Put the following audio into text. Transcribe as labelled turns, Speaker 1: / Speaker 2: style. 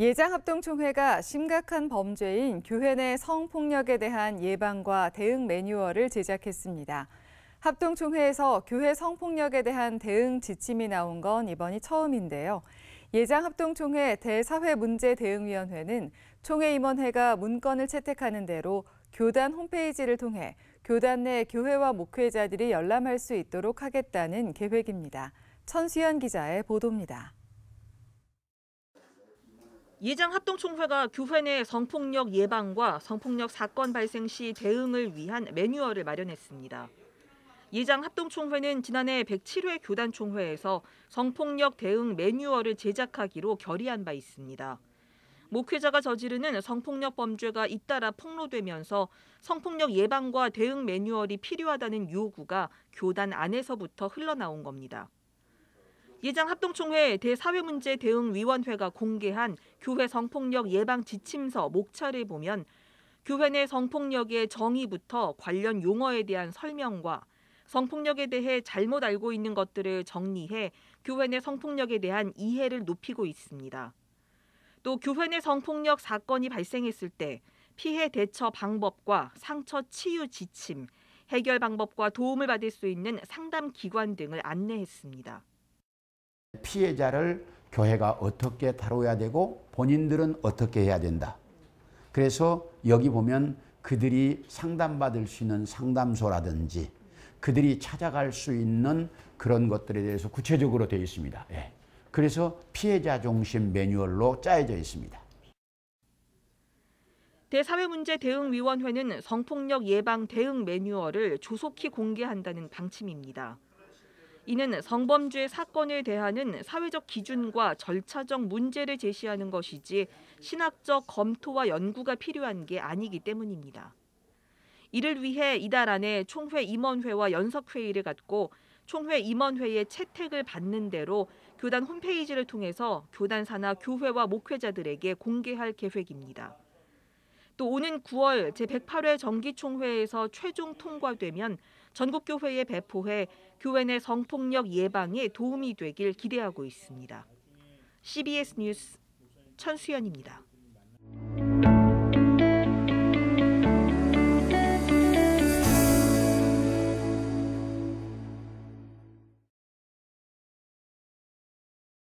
Speaker 1: 예장합동총회가 심각한 범죄인 교회 내 성폭력에 대한 예방과 대응 매뉴얼을 제작했습니다. 합동총회에서 교회 성폭력에 대한 대응 지침이 나온 건 이번이 처음인데요. 예장합동총회 대사회문제대응위원회는 총회 임원회가 문건을 채택하는 대로 교단 홈페이지를 통해 교단 내 교회와 목회자들이 열람할 수 있도록 하겠다는 계획입니다. 천수연 기자의 보도입니다.
Speaker 2: 예장 합동총회가 교회 내 성폭력 예방과 성폭력 사건 발생 시 대응을 위한 매뉴얼을 마련했습니다. 예장 합동총회는 지난해 107회 교단총회에서 성폭력 대응 매뉴얼을 제작하기로 결의한 바 있습니다. 목회자가 저지르는 성폭력 범죄가 잇따라 폭로되면서 성폭력 예방과 대응 매뉴얼이 필요하다는 요구가 교단 안에서부터 흘러나온 겁니다. 예장 합동총회 대사회문제 대응위원회가 공개한 교회 성폭력 예방 지침서 목차를 보면 교회 내 성폭력의 정의부터 관련 용어에 대한 설명과 성폭력에 대해 잘못 알고 있는 것들을 정리해 교회 내 성폭력에 대한 이해를 높이고 있습니다. 또 교회 내 성폭력 사건이 발생했을 때 피해 대처 방법과 상처 치유 지침, 해결 방법과 도움을 받을 수 있는 상담 기관 등을 안내했습니다.
Speaker 3: 피해자를 교회가 어떻게 다뤄야 되고 본인들은 어떻게 해야 된다. 그래서 여기 보면 그들이 상담받을 수 있는 상담소라든지 그들이 찾아갈 수 있는 그런 것들에 대해서 구체적으로 되어 있습니다. 예. 그래서 피해자 중심 매뉴얼로 짜여져 있습니다.
Speaker 2: 대사회문제대응위원회는 성폭력 예방 대응 매뉴얼을 조속히 공개한다는 방침입니다. 이는 성범죄 사건에 대하는 사회적 기준과 절차적 문제를 제시하는 것이지 신학적 검토와 연구가 필요한 게 아니기 때문입니다. 이를 위해 이달 안에 총회 임원회와 연석회의를 갖고 총회 임원회의 채택을 받는 대로 교단 홈페이지를 통해서 교단 산하 교회와 목회자들에게 공개할 계획입니다. 또 오는 9월 제108회 정기총회에서 최종 통과되면 전국교회에 배포해 교회 내 성폭력 예방에 도움이 되길 기대하고 있습니다. CBS 뉴스 천수연입니다.